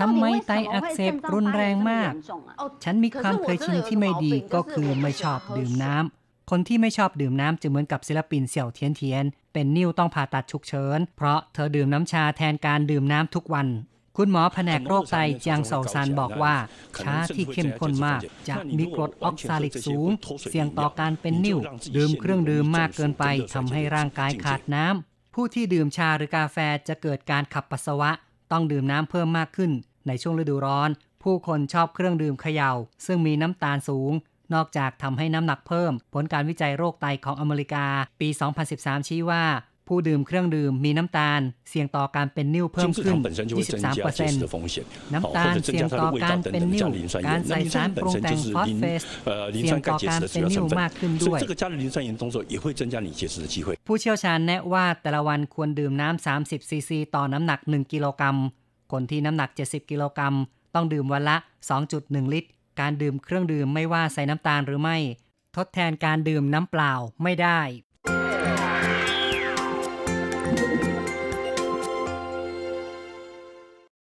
ทำไมไตอักเสบรุนแรงมาก ฉันมีความเคยชินที่ไม่ดีก็คือไม่ชอบดื่มน้ำ คนที่ไม่ชอบดื่มน้ำจะเหมือนกับศิลปินเสี่ยวเทียนเทียน เป็นนิ้วต้องผ่าตัดฉุกเฉิน เพราะเธอดื่มน้ำชาแทนการดื่มน้ำทุกวัน คุณหมอแผนกโรคไตจางเสาซานบอกว่าชาที่เข้มข้นมากจะมีกรดออกซาลิกสูง เสี่ยงต่อการเป็นนิ่วดื่มเครื่องดื่มมากเกินไปทำให้ร่างกายขาดน้ำผู้ที่ดื่มชาหรือกาแฟจะเกิดการขับปัสสาวะต้องดื่มน้ำเพิ่มมากขึ้น ในช่วงฤดูร้อน ผู้คนชอบเครื่องดื่มเขยา่า ซึ่งมีน้ำตาลสูง นอกจากทำให้น้ำหนักเพิ่ม ผลการวิจัยโรคไตของอเมริกา ปี 2013 ชี้ว่าผู้ดื่มเครื่องดื่มมีน้ำตาล เสี่ยงต่อการเป็นนิ่วเพิ่มขึ้น 23%น้ำตาลเสี่ยงต่อการเป็นนิ่วการใส่สารปรุงแต่งฟอสเฟสเสี่ยงต่อการเป็นนิ่วมากขึ้นด้วย ผู้เชี่ยวชาญแนะว่าแต่ละวันควรดื่มน้ำ30ซีซีต่อน้ำหนัก 1 กิโลกรัม คนที่น้ำหนัก 70 กิโลกรัมต้องดื่มวันละ 2.1 ลิตร การดื่มเครื่องดื่มไม่ว่าใส่น้ำตาลหรือไม่ ทดแทนการดื่มน้ำเปล่าไม่ได้